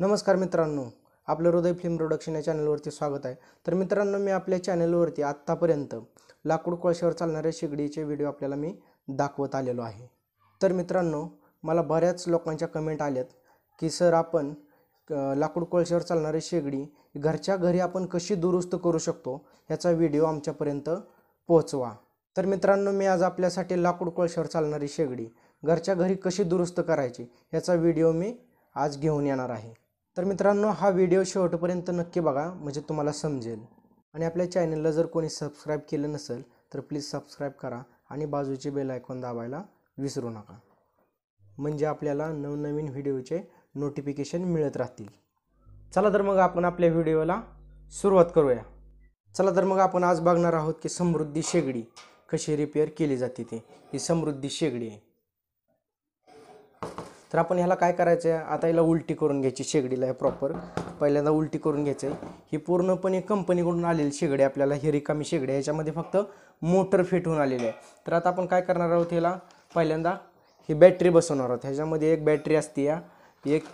नमस्कार मित्रांनो आपलं हृदय फिल्म प्रोडक्शन या चॅनलवरती स्वागत आहे तर मित्रांनो मी आपल्या चॅनलवरती आत्तापर्यंत लाकूड कोळशावर चालणाऱ्या शेगडीचे व्हिडिओ आपल्याला मी दाखवत आलेलो आहे तर मित्रांनो मला बऱ्याच लोकांच्या कमेंट आल्यात की सर आपण लाकूड कोळशावर चालणारी शेगडी घरच्या घरी आपण कशी दुरुस्त करू शकतो ह्याचा व्हिडिओ आमच्यापर्यंत पोहोचवा तर मित्रांनो मी आज आपल्यासाठी लाकूड कोळशावर चालणारी शेगडी घरच्या घरी कशी दुरुस्त करायची ह्याचा व्हिडिओ मी आज घेऊन येणार आहे तर मित्रांनो हा व्हिडिओ शेवटपर्यंत नक्की बघा म्हणजे तुम्हाला समजेल आणि आपल्या चॅनलला जर कोणी सबस्क्राईब केलं नसेल तर प्लीज सबस्क्राईब करा आणि बाजूचे बेल आयकॉन दाबायला विसरू नका म्हणजे आपल्याला नवनवीन व्हिडिओचे नोटिफिकेशन मिळत राहतील चला तर मग आपण आपल्या व्हिडिओला सुरुवात करूया चला तर मग आपण आज बघणार आहोत की समृद्धी शेगडी कशी रिपेअर केली जाते ते ही समृद्धी शेगडी आहे तर आपण ह्याला काय करायचं आहे आता याला उलटी करून घ्यायची शेगडीला प्रॉपर पहिल्यांदा उलटी करून घ्यायचं आहे ही पूर्णपणे कंपनीकडून आलेली शेगडी आपल्याला ही रिकामी शेगडी याच्यामध्ये फक्त मोटर फिट होऊन आलेली आहे तर आता आपण काय करणार आहोत ह्याला पहिल्यांदा ही बॅटरी बसवणार आहोत ह्याच्यामध्ये एक बॅटरी असते या एक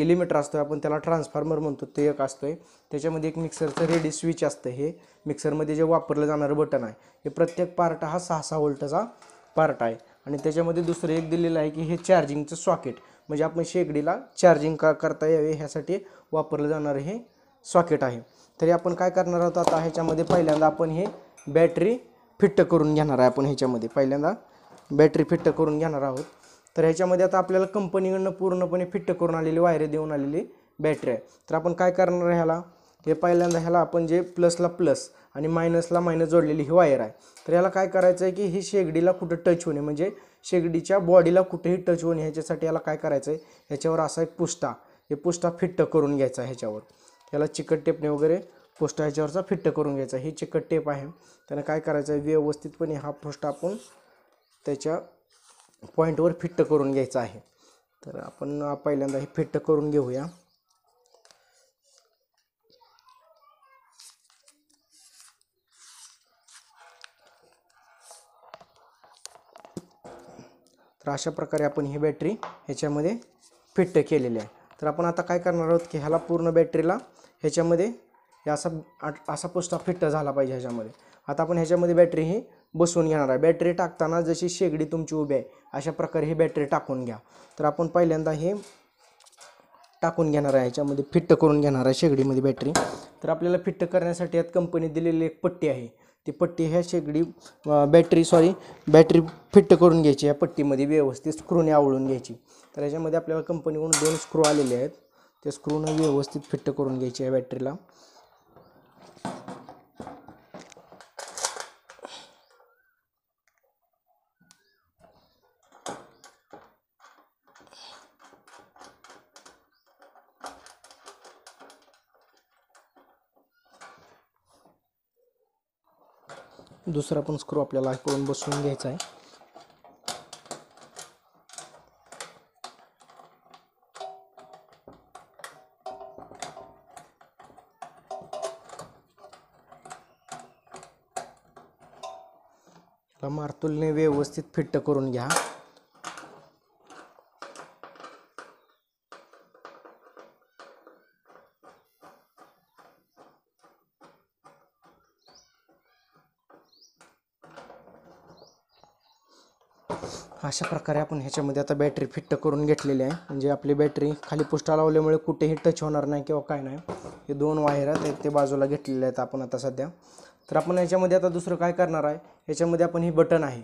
एलिमीटर असतो आपण त्याला ट्रान्सफॉर्मर म्हणतो ते एक असतो आहे त्याच्यामध्ये एक मिक्सरचं रेडी स्विच असतं हे मिक्सरमध्ये जे वापरलं जाणारं बटन आहे हे प्रत्येक पार्ट हा सहा सहा वोल्टचा पार्ट आहे आणि त्याच्यामध्ये दुसरं एक दिलेलं आहे की हे चार्जिंगचं सॉकेट म्हणजे आपण शेगडीला चार्जिंग का करता यावे ह्यासाठी वापरलं जाणारं हे सॉकेट आहे तरी आपण काय करणार आहोत आता ह्याच्यामध्ये पहिल्यांदा आपण हे बॅटरी फिट्ट करून घेणार आहे आपण ह्याच्यामध्ये पहिल्यांदा बॅटरी फिट्ट करून घेणार आहोत तर ह्याच्यामध्ये आता आपल्याला कंपनीकडनं पूर्णपणे फिट्ट करून आलेली वायरे देऊन आलेली बॅटरी आहे तर आपण काय करणार आहे ह्याला हे पहिल्यांदा ह्याला आपण जे प्लसला प्लस आणि मायनसला मायनस जोडलेली ही वायर आहे तर याला काय करायचं आहे की ही शेगडीला कुठं टच होणे म्हणजे शेगडीच्या बॉडीला कुठेही टच होणे ह्याच्यासाठी याला काय करायचं आहे ह्याच्यावर असा एक पुष्टा हे पुष्टा फिट्ट करून घ्यायचा आहे ह्याच्यावर याला चिकट टेपने वगैरे पुष्टा ह्याच्यावरचा फिट्ट करून घ्यायचा ही चिकट टेप आहे त्यानं काय करायचं आहे व्यवस्थितपणे हा पुष्टा आपण त्याच्या पॉईंटवर फिट्ट करून घ्यायचा आहे तर आपण पहिल्यांदा हे फिट्ट करून घेऊया तर अशा प्रकारे आपण ही बॅटरी ह्याच्यामध्ये फिट्ट केलेली आहे तर आपण आता काय करणार आहोत की ह्याला पूर्ण बॅटरीला ह्याच्यामध्ये असा असा पोस्टा फिट्ट झाला पाहिजे ह्याच्यामध्ये आता आपण ह्याच्यामध्ये बॅटरी ही बसवून घेणार आहे बॅटरी टाकताना जशी शेगडी तुमची उभी आहे अशा प्रकारे ही बॅटरी टाकून घ्या तर आपण पहिल्यांदा हे टाकून घेणार आहे ह्याच्यामध्ये फिट्ट करून घेणार आहे शेगडीमध्ये बॅटरी तर आपल्याला फिट्ट करण्यासाठी यात कंपनी दिलेली एक पट्टी आहे ती पट्टी ह्या शेगडी बॅटरी सॉरी बॅटरी फिट्ट करून घ्यायची या पट्टीमध्ये व्यवस्थित स्क्रूने आवळून घ्यायची तर याच्यामध्ये आपल्याला कंपनीकडून दोन स्क्रू आलेले आहेत त्या स्क्रूनं व्यवस्थित फिट्ट करून घ्यायची या बॅटरीला दुसरा पण स्क्रू आपल्याला इकडून बसवून घ्यायचा आहे मारतुलने व्यवस्थित फिट्ट करून घ्या अशा प्रकारे आपण ह्याच्यामध्ये आता बॅटरी फिट्ट करून घेतलेली आहे म्हणजे आपली बॅटरी खाली पुष्टा लावल्यामुळे कुठेही टच होणार नाही किंवा काय नाही हे दोन वायर आहेत ते बाजूला घेतलेले आहेत आपण आता सध्या तर आपण ह्याच्यामध्ये आता दुसरं काय करणार आहे ह्याच्यामध्ये आपण हे बटन आहे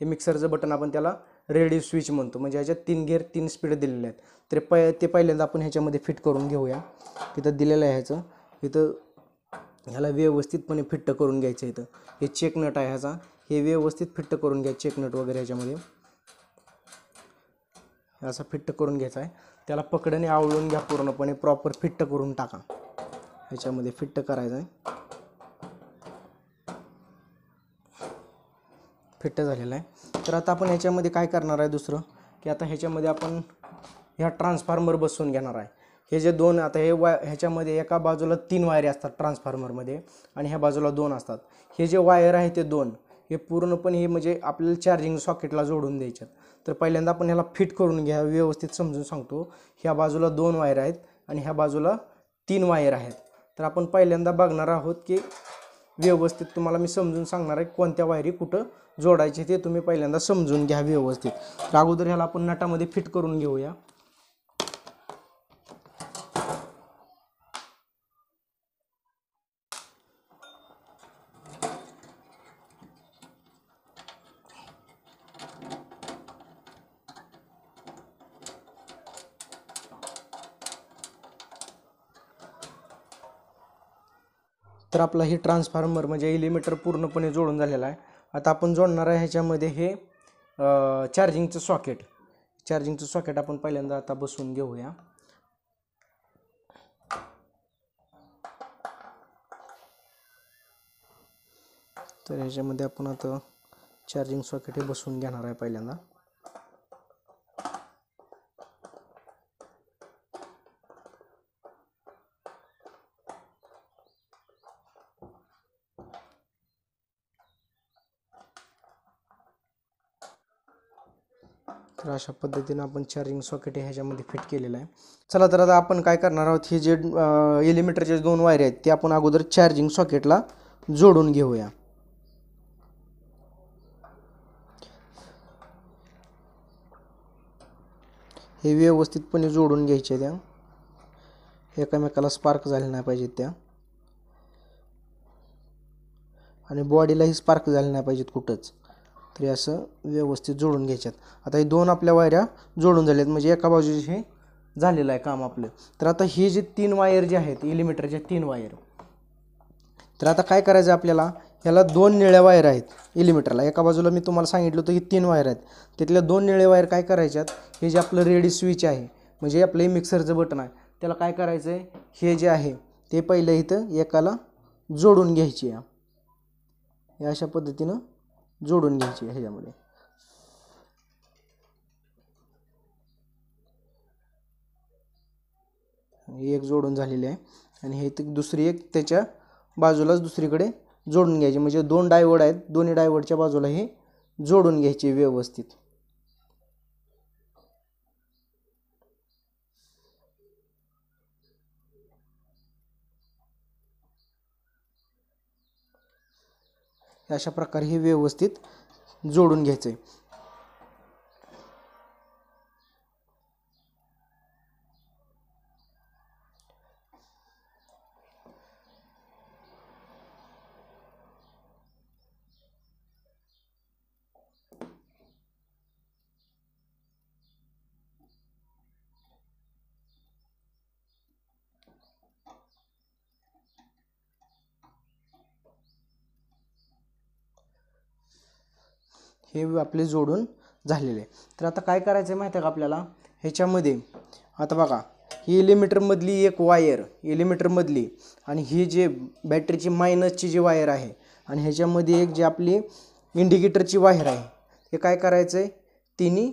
हे मिक्सरचं बटन आपण त्याला रेडिओ स्विच म्हणतो म्हणजे ह्याच्यात तीन गेअर तीन स्पीड दिलेले आहेत तर प ते पहिल्यांदा आपण ह्याच्यामध्ये फिट करून घेऊया तिथं दिलेलं आहे ह्याचं इथं ह्याला व्यवस्थितपणे फिट्ट करून घ्यायचं इथं हे चेकनट आहे ह्याचा हे व्यवस्थित फिट्ट करून घ्या चेकनट वगैरे ह्याच्यामध्ये असा फिट्ट करून घ्यायचा आहे त्याला पकडणे आवळून घ्या पूर्णपणे प्रॉपर फिट्ट करून टाका ह्याच्यामध्ये फिट्ट करायचं आहे फिट्ट झालेलं आहे तर आता आपण ह्याच्यामध्ये काय करणार आहे दुसरं की आता ह्याच्यामध्ये आपण ह्या ट्रान्सफॉर्मर बसवून घेणार आहे हे जे दोन आता हे वाय ह्याच्यामध्ये एका बाजूला तीन वायरी असतात ट्रान्सफॉर्मरमध्ये आणि ह्या बाजूला दोन असतात हे जे वायर आहे ते दोन हे पूर्णपणे हे म्हणजे आपल्याला चार्जिंग सॉकेटला जोडून द्यायच्यात तर पहिल्यांदा आपण ह्याला फिट करून घ्या व्यवस्थित समजून सांगतो ह्या बाजूला दोन वायर आहेत आणि ह्या बाजूला तीन वायर आहेत तर आपण पहिल्यांदा बघणार आहोत की व्यवस्थित तुम्हाला मी समजून सांगणार आहे कोणत्या वायरी कुठं जोडायचे ते तुम्ही पहिल्यांदा समजून घ्या व्यवस्थित तर अगोदर ह्याला आपण नटामध्ये फिट करून घेऊया तर आपला हे ट्रान्सफॉर्मर म्हणजे इलिमीटर पूर्णपणे जोडून झालेला आहे आता आपण जोडणार आहे ह्याच्यामध्ये हे चार्जिंगचं सॉकेट चार्जिंगचं सॉकेट आपण पहिल्यांदा आता बसवून घेऊया तर ह्याच्यामध्ये आपण आता चार्जिंग सॉकेट हे बसवून घेणार आहे पहिल्यांदा तर अशा पद्धतीनं आपण चार्जिंग सॉकेट ह्याच्यामध्ये फिट केलेलं आहे चला तर आता आपण काय करणार आहोत हे जे एलिमीटरचे दोन वायर आहेत ते आपण अगोदर चार्जिंग सॉकेटला जोडून घेऊया हे व्यवस्थितपणे जोडून घ्यायचे त्या एकामेकाला स्पार्क झाले नाही पाहिजेत त्या आणि बॉडीलाही स्पार्क झाले नाही पाहिजेत कुठंच तरी असं व्यवस्थित जोडून घ्यायच्यात आता हे दोन आपल्या वायऱ्या जोडून झाल्यात म्हणजे एका बाजूचे हे झालेलं आहे काम आपलं तर आता हे जे तीन वायर जे आहेत इलिमीटरच्या तीन वायर तर आता काय करायचं आपल्याला ह्याला दोन निळ्या वायर आहेत इलिमीटरला एका बाजूला मी तुम्हाला सांगितलं होतं की तीन वायर आहेत त्यातल्या दोन निळ्या वायर काय करायच्यात हे जे आपलं रेडी स्विच आहे म्हणजे आपलं हे मिक्सरचं बटन आहे त्याला काय करायचं आहे हे जे आहे ते पहिलं इथं एकाला जोडून घ्यायची या अशा पद्धतीनं जोडून घ्यायची ह्याच्यामध्ये एक जोडून झालेली आहे आणि हे दुसरी एक त्याच्या बाजूलाच दुसरीकडे जोडून घ्यायची म्हणजे दोन डायवड आहेत दोन्ही डायवडच्या बाजूला हे जोडून घ्यायची व्यवस्थित अशा प्रकारे हे व्यवस्थित जोडून घ्यायचं आहे हे आपले जोडून झालेले तर आता काय करायचं आहे माहिती आहे का आपल्याला ह्याच्यामध्ये आता बघा ही एलिमीटरमधली एक वायर एलिमीटरमधली आणि ही जे बॅटरीची मायनसची जी वायर आहे आणि ह्याच्यामध्ये एक जी आपली इंडिकेटरची वायर आहे हे काय करायचं आहे तिन्ही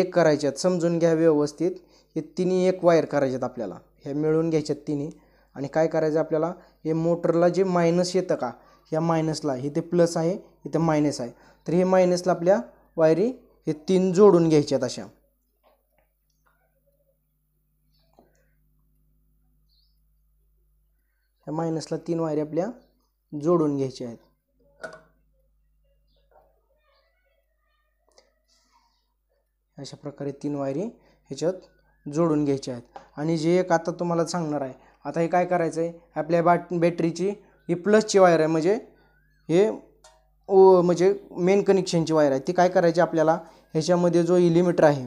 एक करायच्यात समजून घ्या व्यवस्थित हे तिन्ही एक वायर करायच्यात आपल्याला हे मिळवून घ्यायच्यात तिन्ही आणि काय करायचं आपल्याला हे मोटरला जे मायनस येतं का ह्या मायनसला इथे प्लस आहे इथे मायनस आहे तर हे मायनसला आपल्या वायरी हे तीन जोडून आहेत अशा ह्या मायनसला तीन वायरी आपल्या जोडून घ्यायच्या आहेत अशा प्रकारे तीन वायरी ह्याच्यात जोडून घ्यायच्या आहेत आणि जे एक आता तुम्हाला सांगणार आहे आता हे काय करायचं आहे आपल्या बॅट बॅटरीची ही प्लसची वायर आहे म्हणजे हे ओ म्हणजे मेन कनेक्शनची वायर आहे ती काय करायची आपल्याला ह्याच्यामध्ये जो इलिमीटर आहे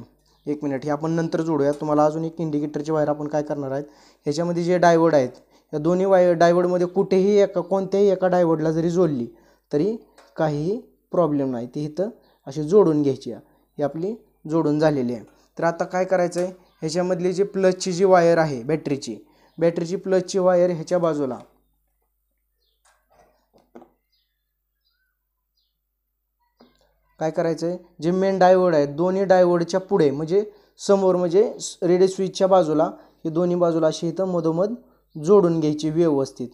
एक मिनिट हे आपण नंतर जोडूया तुम्हाला अजून एक इंडिकेटरची वायर आपण काय करणार आहेत ह्याच्यामध्ये जे डायवर्ड आहेत या दोन्ही वायर डायवर्डमध्ये कुठेही एका कोणत्याही एका डायवर्डला जरी जोडली तरी काहीही प्रॉब्लेम नाही ती इथं अशी जोडून घ्यायची आहे ही आपली जोडून झालेली आहे तर आता काय करायचं आहे ह्याच्यामधली जी प्लसची जी वायर आहे बॅटरीची बॅटरीची प्लसची वायर ह्याच्या बाजूला काय करायचं आहे जे मेन डायवर्ड आहे दोन्ही डायवर्डच्या पुढे म्हणजे समोर म्हणजे रेडिओ स्विचच्या बाजूला हे दोन्ही बाजूला अशी इथं मधोमध जोडून घ्यायची व्यवस्थित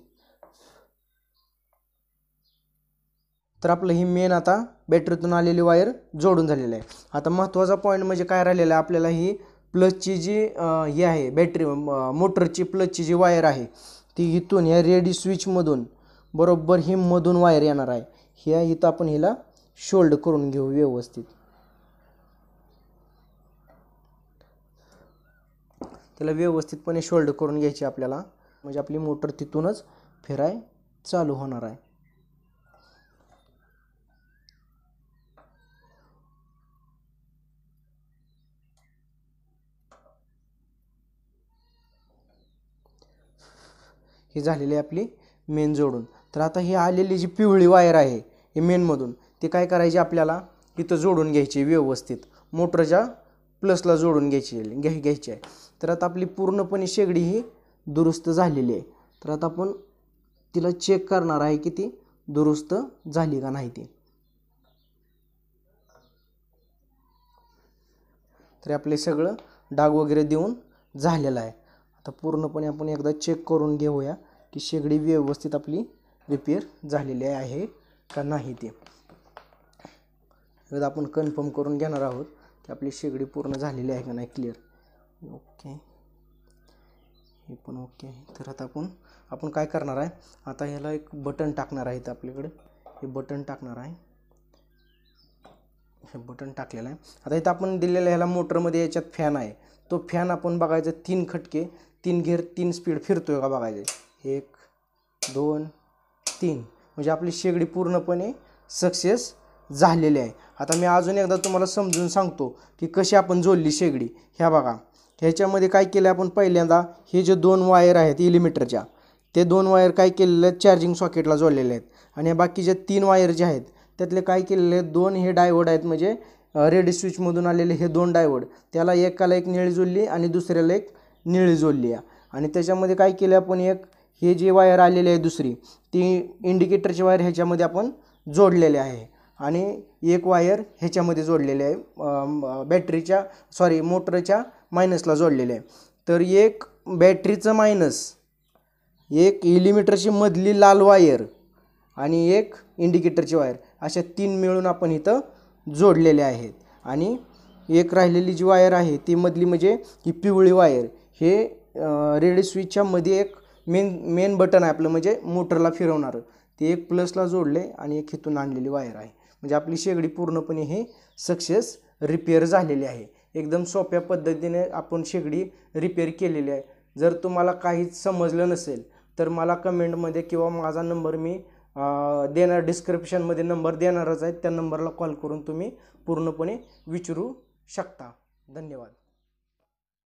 तर आपलं ही मेन आता बॅटरीतून आलेली वायर जोडून झालेलं आहे आता महत्त्वाचा पॉईंट म्हणजे काय राहिलेला आहे आपल्याला ही प्लसची जी ही आहे बॅटरी मोटरची प्लसची जी वायर आहे ती इथून या रेडी स्विचमधून बरोबर ही मधून वायर येणार आहे ह्या इथं आपण हिला शोल्ड करून घेऊ व्यवस्थित त्याला व्यवस्थितपणे शोल्ड करून घ्यायची आपल्याला म्हणजे आपली मोटर तिथूनच फिराय चालू होणार आहे ही झालेली आपली मेन जोडून तर आता ही आलेली जी पिवळी वायर आहे हे मेनमधून ते काय करायची आपल्याला इथं जोडून घ्यायची व्यवस्थित मोटरच्या प्लसला जोडून घ्यायची घ्याय घ्यायची आहे तर आता आपली पूर्णपणे शेगडी ही दुरुस्त झालेली आहे तर आता आपण तिला चेक करणार आहे की ती दुरुस्त झाली का नाही ती तर आपले सगळं डाग वगैरे देऊन झालेलं आहे आता पूर्णपणे आपण एकदा चेक करून घेऊया की शेगडी व्यवस्थित आपली रिपेअर झालेली आहे का नाही ते एकदा आपण कन्फर्म करून घेणार आहोत की आपली शेगडी पूर्ण झालेली आहे का नाही क्लिअर ओके हे पण ओके तर आता आपण आपण काय करणार आहे आता ह्याला एक बटन टाकणार आहे इथं आपल्याकडे हे बटन टाकणार आहे हे बटन टाकलेलं आहे आता इथं आपण दिलेलं ह्याला मोटरमध्ये याच्यात फॅन आहे तो फॅन आपण बघायचा तीन खटके तीन घेर तीन स्पीड फिरतोय का बघायचं एक दोन तीन म्हणजे आपली शेगडी पूर्णपणे सक्सेस झालेली आहे आता मी अजून एकदा तुम्हाला समजून सांगतो की कशी आपण जोडली शेगडी ह्या बघा ह्याच्यामध्ये काय केलं आपण पहिल्यांदा हे जे दोन वायर आहेत इलिमीटरच्या ते दोन वायर काय केलेले आहेत चार्जिंग सॉकेटला जोडलेले आहेत आणि बाकीच्या तीन वायर जे आहेत त्यातले काय केलेले आहेत दोन हे डायवड आहेत म्हणजे रेड स्विचमधून आलेले हे दोन डायवर्ड त्याला एकाला एक निळी जोडली आणि दुसऱ्याला एक निळी जोडली आहे आणि त्याच्यामध्ये काय केलं आपण एक हे जे वायर आलेले आहे दुसरी ती इंडिकेटरची वायर ह्याच्यामध्ये आपण जोडलेले आहे आणि एक वायर ह्याच्यामध्ये जोडलेले आहे बॅटरीच्या सॉरी मोटरच्या मायनसला जोडलेले आहे तर एक बॅटरीचं मायनस एक इलिमीटरची मधली लाल वायर आणि एक इंडिकेटरची वायर अशा तीन मिळून आपण इथं जोडलेले आहेत आणि एक राहिलेली जी वायर आहे ती मधली म्हणजे ही पिवळी वायर हे रेड स्विचच्या मध्ये एक मेन मेन बटन आहे आपलं म्हणजे मोटरला फिरवणारं ते एक प्लसला जोडले आणि एक हिथून आणलेली वायर आहे म्हणजे आपली शेगडी पूर्णपणे हे सक्सेस रिपेअर झालेली आहे एकदम सोप्या पद्धतीने आपण शेगडी रिपेअर केलेली आहे जर तुम्हाला काहीच समजलं नसेल तर मला कमेंटमध्ये किंवा माझा नंबर मी देणार डिस्क्रिप्शनमध्ये नंबर देणारच आहे त्या नंबरला कॉल करून तुम्ही पूर्णपणे विचारू शकता धन्यवाद